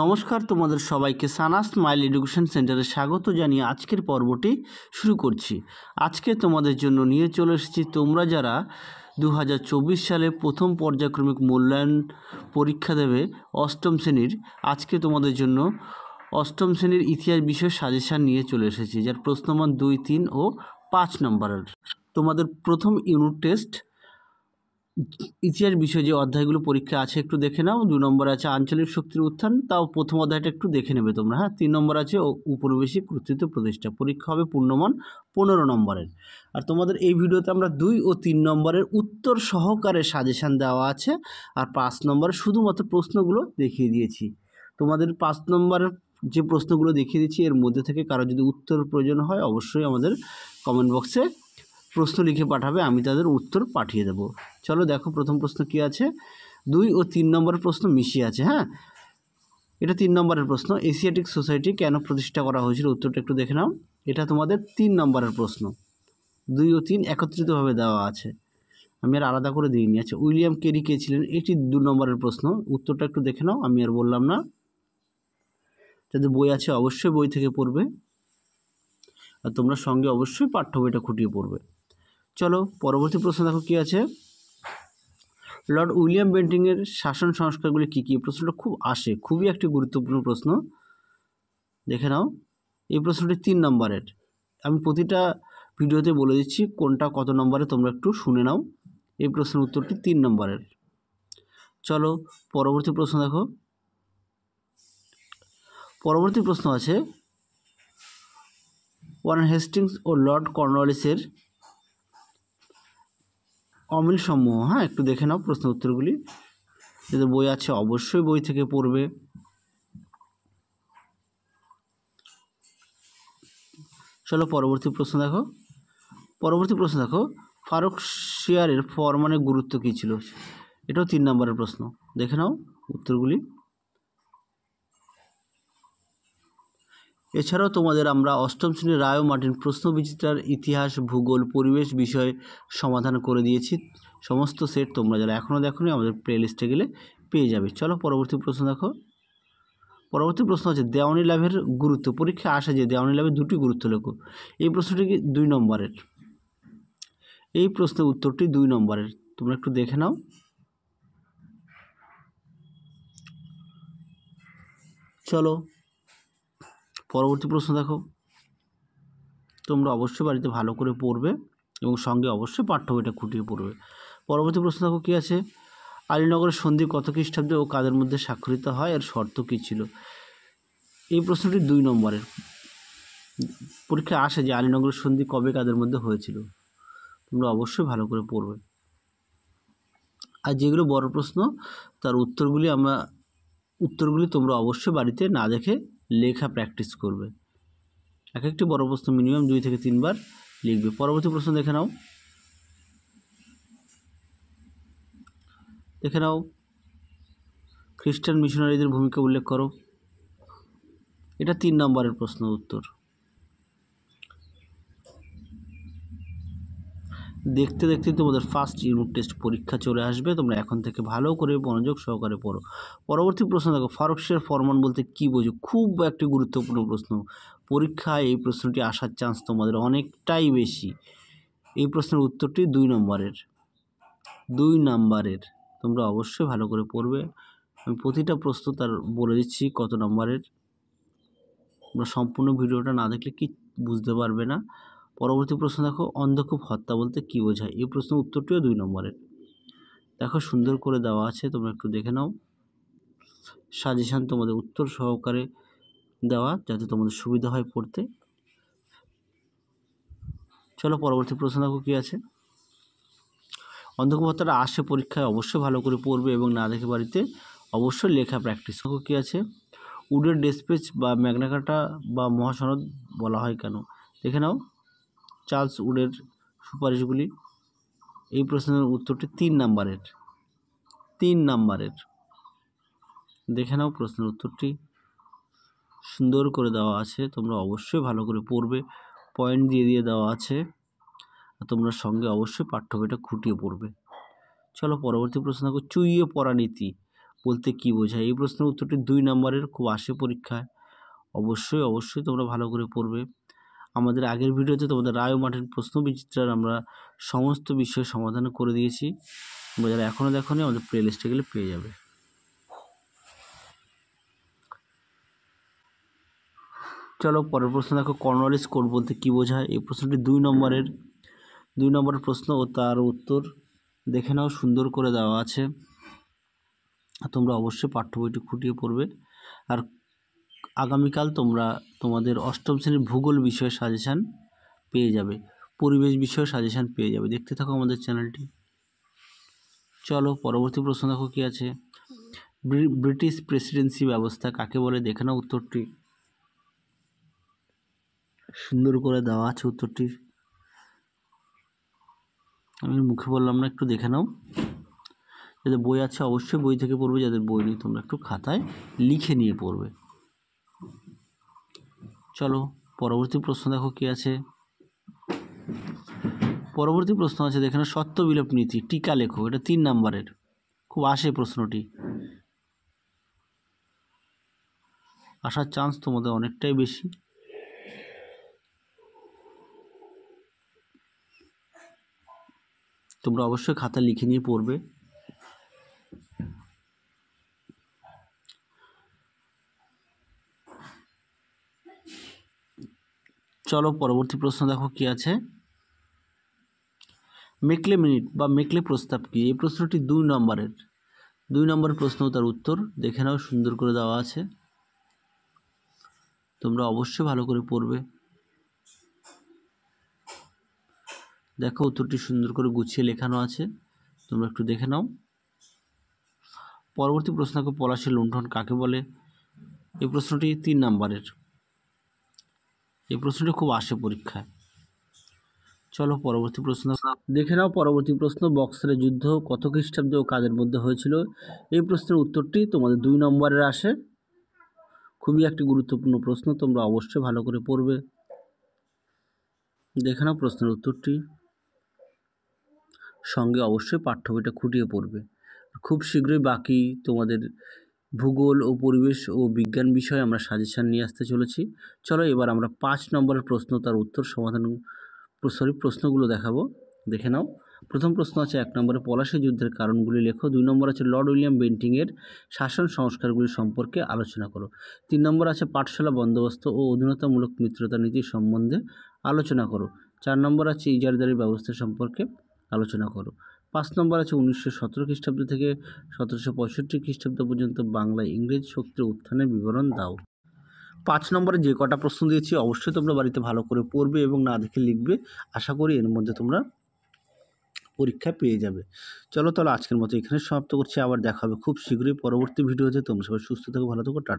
নমস্কার তোমাদের সবাইকে সানা স্মাইল এডুকেশন সেন্টারে স্বাগত জানিয়ে আজকের পর্বটি শুরু করছি আজকে তোমাদের জন্য নিয়ে চলে এসেছি তোমরা যারা দু সালে প্রথম পর্যায়ক্রমিক মূল্যায়ন পরীক্ষা দেবে অষ্টম শ্রেণীর আজকে তোমাদের জন্য অষ্টম শ্রেণীর ইতিহাস বিষয়ে সাজেশান নিয়ে চলে এসেছি যার প্রশ্নমান দুই তিন ও পাঁচ নম্বরের তোমাদের প্রথম ইউনিট টেস্ট ইতিহাস বিষয়ে যে অধ্যায়গুলো পরীক্ষা আছে একটু দেখে নাও দু নম্বর আছে আঞ্চলিক শক্তির উত্থান তাও প্রথম অধ্যায়টা একটু দেখে নেবে তোমরা হ্যাঁ তিন নম্বর আছে উপনিবেশিক কর্তৃত্ব প্রতিষ্ঠা পরীক্ষা হবে পূর্ণমান পনেরো নম্বরের আর তোমাদের এই ভিডিওতে আমরা দুই ও তিন নম্বরের উত্তর সহকারে সাজেশান দেওয়া আছে আর পাঁচ নম্বরে শুধুমাত্র প্রশ্নগুলো দেখিয়ে দিয়েছি তোমাদের পাঁচ নম্বরের যে প্রশ্নগুলো দেখিয়ে দিচ্ছি এর মধ্যে থেকে কারো যদি উত্তর প্রয়োজন হয় অবশ্যই আমাদের কমেন্ট বক্সে প্রশ্ন লিখে পাঠাবে আমি তাদের উত্তর পাঠিয়ে দেবো চলো দেখো প্রথম প্রশ্ন কি আছে দুই ও তিন নম্বরের প্রশ্ন মিশিয়ে আছে হ্যাঁ এটা তিন নম্বরের প্রশ্ন এশিয়াটিক সোসাইটি কেন প্রতিষ্ঠা করা হয়েছিল উত্তরটা একটু দেখে নাও এটা তোমাদের তিন নম্বরের প্রশ্ন দুই ও তিন একত্রিতভাবে দেওয়া আছে আমি আর আলাদা করে দিইনি আচ্ছা উইলিয়াম কেরি কে ছিলেন এটি দু নম্বরের প্রশ্ন উত্তরটা একটু দেখে নাও আমি আর বললাম না যাদের বই আছে অবশ্যই বই থেকে পড়বে আর তোমরা সঙ্গে অবশ্যই পাঠ্য বইটা খুঁটিয়ে পড়বে চলো পরবর্তী প্রশ্ন দেখো কী আছে লর্ড উইলিয়াম বেন্টিংয়ের শাসন সংস্কারগুলি কী কী প্রশ্নটা খুব আসে খুবই একটি গুরুত্বপূর্ণ প্রশ্ন দেখে নাও এই প্রশ্নটি তিন নম্বরের আমি প্রতিটা ভিডিওতে বলে দিচ্ছি কোনটা কত নম্বরে তোমরা একটু শুনে নাও এই প্রশ্নের উত্তরটি তিন নম্বরের চলো পরবর্তী প্রশ্ন দেখো পরবর্তী প্রশ্ন আছে ওয়ান হেস্টিংস ও লর্ড কর্নওয়ালিসের অমিল সমূহ হ্যাঁ একটু দেখে নাও প্রশ্ন উত্তরগুলি যদি বই আছে অবশ্যই বই থেকে পড়বে চলো পরবর্তী প্রশ্ন দেখো পরবর্তী প্রশ্ন দেখো ফারুক শিয়ারের ফরমানের গুরুত্ব কী ছিল এটাও তিন নম্বরের প্রশ্ন দেখে নাও উত্তরগুলি এছাড়াও তোমাদের আমরা অষ্টম শ্রেণীর রায় মার্টিন প্রশ্নবিচিতার ইতিহাস ভূগোল পরিবেশ বিষয়ে সমাধান করে দিয়েছি সমস্ত সেট তোমরা যারা এখনও দেখো আমাদের প্লে লিস্টে গেলে পেয়ে যাবে চলো পরবর্তী প্রশ্ন দেখো পরবর্তী প্রশ্ন হচ্ছে দেওয়ানি লাভের গুরুত্ব পরীক্ষা আসা যে দেওয়ানি লাভের দুটি গুরুত্ব লেখো এই প্রশ্নটি কি দুই নম্বরের এই প্রশ্নের উত্তরটি দুই নম্বরের তোমরা একটু দেখে নাও চলো পরবর্তী প্রশ্ন দেখো তোমরা অবশ্যই বাড়িতে ভালো করে পড়বে এবং সঙ্গে অবশ্যই পাঠ্য বইটা খুঁটিয়ে পড়বে পরবর্তী প্রশ্ন দেখো কী আছে আলীনগরের সন্ধি কত খ্রিস্টাব্দে ও কাদের মধ্যে স্বাক্ষরিত হয় এর শর্ত কী ছিল এই প্রশ্নটি দুই নম্বরের পরীক্ষা আসে যে আলীনগরের সন্ধি কবে কাদের মধ্যে হয়েছিল তোমরা অবশ্যই ভালো করে পড়বে আর যেগুলো বড় প্রশ্ন তার উত্তরগুলি আমরা উত্তরগুলি তোমরা অবশ্যই বাড়িতে না দেখে লেখা প্র্যাকটিস করবে এক একটি বড় প্রশ্ন মিনিমাম দুই থেকে তিনবার লিখবে পরবর্তী প্রশ্ন দেখে নাও দেখে নাও খ্রিস্টান মিশনারিদের ভূমিকা উল্লেখ করো এটা তিন নম্বরের প্রশ্ন উত্তর দেখতে দেখতে তোমাদের ফার্স্ট ইউনিট টেস্ট পরীক্ষা চলে আসবে তোমরা এখন থেকে ভালো করে মনোযোগ সহকারে পড়ো পরবর্তী প্রশ্ন দেখো ফারুক শের ফরমান বলতে কী বোঝো খুব একটি গুরুত্বপূর্ণ প্রশ্ন পরীক্ষায় এই প্রশ্নটি আসার চান্স তোমাদের অনেকটাই বেশি এই প্রশ্নের উত্তরটি দুই নম্বরের দুই নম্বরের তোমরা অবশ্যই ভালো করে পড়বে আমি প্রতিটা প্রশ্ন তার বলে দিচ্ছি কত নম্বরের তোমরা সম্পূর্ণ ভিডিওটা না দেখলে কি বুঝতে পারবে না পরবর্তী প্রশ্ন দেখো অন্ধকূপ হত্যা বলতে কী বোঝায় এই প্রশ্ন উত্তরটিও দুই নম্বরের দেখো সুন্দর করে দেওয়া আছে তোমরা একটু দেখে নাও সাজেশান তোমাদের উত্তর সহকারে দেওয়া যাতে তোমাদের সুবিধা হয় পড়তে চলো পরবর্তী প্রশ্ন দেখো কী আছে অন্ধকূপ হত্যাটা আসে পরীক্ষায় অবশ্যই ভালো করে পড়বে এবং না দেখে বাড়িতে অবশ্যই লেখা প্র্যাকটিস দেখো কী আছে উডের ডেসপেচ বা ম্যাগনাকাটা বা মহাসনদ বলা হয় কেন দেখে নাও চার্লস উডের সুপারিশগুলি এই প্রশ্নের উত্তরটি তিন নাম্বারের তিন নাম্বারের দেখে নাও প্রশ্নের উত্তরটি সুন্দর করে দেওয়া আছে তোমরা অবশ্যই ভালো করে পড়বে পয়েন্ট দিয়ে দিয়ে দেওয়া আছে তোমরা সঙ্গে অবশ্যই পাঠ্যবইটা খুঁটিয়ে পড়বে চলো পরবর্তী প্রশ্ন দেখো চুইয়ে নীতি বলতে কি বোঝায় এই প্রশ্নের উত্তরটি দুই নাম্বারের খুব আসে পরীক্ষায় অবশ্যই অবশ্যই তোমরা ভালো করে পড়বে আমাদের আগের ভিডিওতে তোমাদের রায় ও মাঠের প্রশ্ন বিচিত্রার আমরা সমস্ত বিষয় সমাধান করে দিয়েছি তোমরা যারা এখনও দেখো নি আমাদের প্লে লিস্টে গেলে পেয়ে যাবে চলো পরের প্রশ্ন দেখো কর্নওয়াল কোড বলতে কী বোঝায় এই প্রশ্নটি দুই নম্বরের দুই নম্বরের প্রশ্ন ও তার উত্তর দেখে নাও সুন্দর করে দেওয়া আছে তোমরা অবশ্যই পাঠ্য বইটি খুঁটিয়ে পড়বে আর আগামীকাল তোমরা তোমাদের অষ্টম শ্রেণীর ভূগোল বিষয়ে সাজেশান পেয়ে যাবে পরিবেশ বিষয়ে সাজেশান পেয়ে যাবে দেখতে থাকো আমাদের চ্যানেলটি চলো পরবর্তী প্রশ্ন দেখো কী আছে ব্রিটিশ প্রেসিডেন্সি ব্যবস্থা কাকে বলে দেখে নাও উত্তরটি সুন্দর করে দেওয়া আছে উত্তরটি আমি মুখে বললাম না একটু দেখে নাও যাদের বই আছে অবশ্যই বই থেকে পড়বে যাদের বই নেই তোমরা একটু খাতায় লিখে নিয়ে পড়বে চলো পরবর্তী প্রশ্ন দেখো কী আছে পরবর্তী প্রশ্ন আছে দেখেন সত্য বিলোপ নীতি টিকা লেখো এটা তিন নাম্বারের খুব আসে প্রশ্নটি আসার চান্স তোমাদের অনেকটাই বেশি তোমরা অবশ্যই খাতা লিখে নিয়ে পড়বে চলো পরবর্তী প্রশ্ন দেখো কি আছে মেকলে মিনিট বা মেকলে প্রস্তাব কি এই প্রশ্নটি দুই নম্বরের দুই নম্বরের প্রশ্ন তার উত্তর দেখে নাও সুন্দর করে দেওয়া আছে তোমরা অবশ্যই ভালো করে পড়বে দেখো উত্তরটি সুন্দর করে গুছিয়ে লেখানো আছে তোমরা একটু দেখে নাও পরবর্তী প্রশ্নকে পলাশি লুণ্ঠন কাকে বলে এই প্রশ্নটি তিন নম্বরের এই প্রশ্নটা খুব আসে পরীক্ষায় চলো পরবর্তী প্রশ্ন দেখে নাও পরবর্তী প্রশ্ন বক্সের যুদ্ধ কত খ্রিস্টাব্দে ও কাদের মধ্যে হয়েছিল এই প্রশ্নের উত্তরটি তোমাদের দুই নম্বরের আসে খুবই একটি গুরুত্বপূর্ণ প্রশ্ন তোমরা অবশ্যই ভালো করে পড়বে দেখে নাও প্রশ্নের উত্তরটি সঙ্গে অবশ্যই পাঠ্য বইটা খুঁটিয়ে পড়বে খুব শীঘ্রই বাকি তোমাদের ভূগোল ও পরিবেশ ও বিজ্ঞান বিষয়ে আমরা সাজেশান নিয়ে আসতে চলেছি চলো এবার আমরা পাঁচ নম্বরের প্রশ্ন তার উত্তর সমাধান সরি প্রশ্নগুলো দেখাবো দেখে নাও প্রথম প্রশ্ন আছে এক নম্বরে পলাশী যুদ্ধের কারণগুলি লেখো দুই নম্বর আছে লর্ড উইলিয়াম বেন্টিংয়ের শাসন সংস্কারগুলি সম্পর্কে আলোচনা করো তিন নম্বর আছে পাঠশালা বন্দোবস্ত ও অধীনতামূলক মিত্রতা নীতি সম্বন্ধে আলোচনা করো চার নম্বর আছে ইজারদারি ব্যবস্থা সম্পর্কে আলোচনা করো পাঁচ নম্বর আছে উনিশশো সতেরো খ্রিস্টাব্দ থেকে সতেরোশো পঁয়ষট্টি খ্রিস্টাব্দ পর্যন্ত বাংলা ইংরেজ শক্তির উত্থানের বিবরণ দাও পাঁচ নম্বরে যে কটা প্রশ্ন দিয়েছি অবশ্যই তোমরা বাড়িতে ভালো করে পড়বে এবং না দেখে লিখবে আশা করি এর মধ্যে তোমরা পরীক্ষা পেয়ে যাবে চলো তাহলে আজকের মতো এখানে সমাপ্ত করছি আবার দেখা হবে খুব শীঘ্রই পরবর্তী ভিডিওতে তোমরা সবাই সুস্থ থাকো ভালো থাকো টাটা